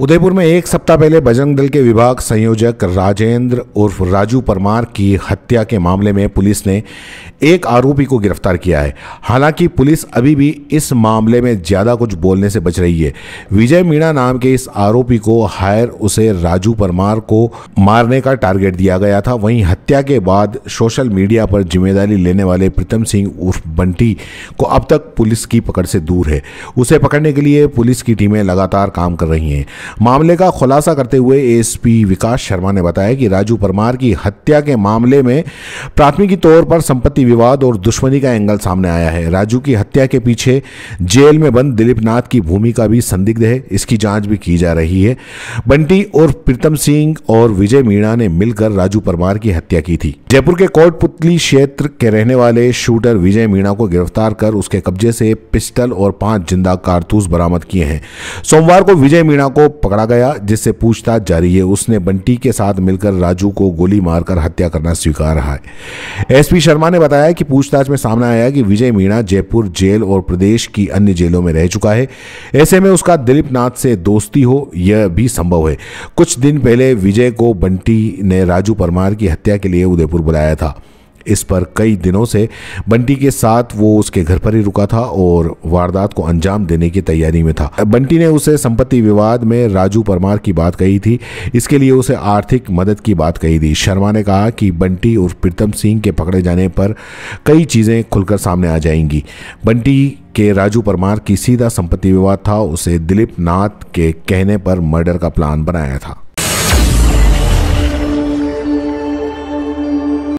उदयपुर में एक सप्ताह पहले बजरंग दल के विभाग संयोजक राजेंद्र उर्फ राजू परमार की हत्या के मामले में पुलिस ने एक आरोपी को गिरफ्तार किया है हालांकि पुलिस अभी भी इस मामले में ज़्यादा कुछ बोलने से बच रही है विजय मीणा नाम के इस आरोपी को हायर उसे राजू परमार को मारने का टारगेट दिया गया था वहीं हत्या के बाद सोशल मीडिया पर जिम्मेदारी लेने वाले प्रीतम सिंह उर्फ बंटी को अब तक पुलिस की पकड़ से दूर है उसे पकड़ने के लिए पुलिस की टीमें लगातार काम कर रही हैं मामले का खुलासा करते हुए एसपी विकास शर्मा ने बताया कि राजू परमार की हत्या के मामले में प्राथमिकी तौर पर संपत्ति विवाद और दुश्मनी का एंगल सामने आया है राजू की हत्या के पीछे जेल में बंद दिलीप नाथ की भूमिका भी संदिग्ध है इसकी जांच भी की जा रही है बंटी और प्रीतम सिंह और विजय मीणा ने मिलकर राजू परमार की हत्या की थी जयपुर के कोटपुतली क्षेत्र के रहने वाले शूटर विजय मीणा को गिरफ्तार कर उसके कब्जे से पिस्टल और पांच जिंदा कारतूस बरामद किए हैं सोमवार को विजय मीणा को पकड़ा गया जिससे पूछताछ जारी है उसने बंटी के साथ मिलकर राजू को गोली मारकर हत्या करना स्वीकार रहा है एसपी शर्मा ने बताया कि पूछताछ में सामने आया कि विजय मीणा जयपुर जेल और प्रदेश की अन्य जेलों में रह चुका है ऐसे में उसका दिलीप नाथ से दोस्ती हो यह भी संभव है कुछ दिन पहले विजय को बंटी ने राजू परमार की हत्या के लिए उदयपुर बुलाया था इस पर कई दिनों से बंटी के साथ वो उसके घर पर ही रुका था और वारदात को अंजाम देने की तैयारी में था बंटी ने उसे संपत्ति विवाद में राजू परमार की बात कही थी इसके लिए उसे आर्थिक मदद की बात कही थी शर्मा ने कहा कि बंटी और प्रीतम सिंह के पकड़े जाने पर कई चीज़ें खुलकर सामने आ जाएंगी बंटी के राजू परमार की सीधा संपत्ति विवाद था उसे दिलीप नाथ के कहने पर मर्डर का प्लान बनाया था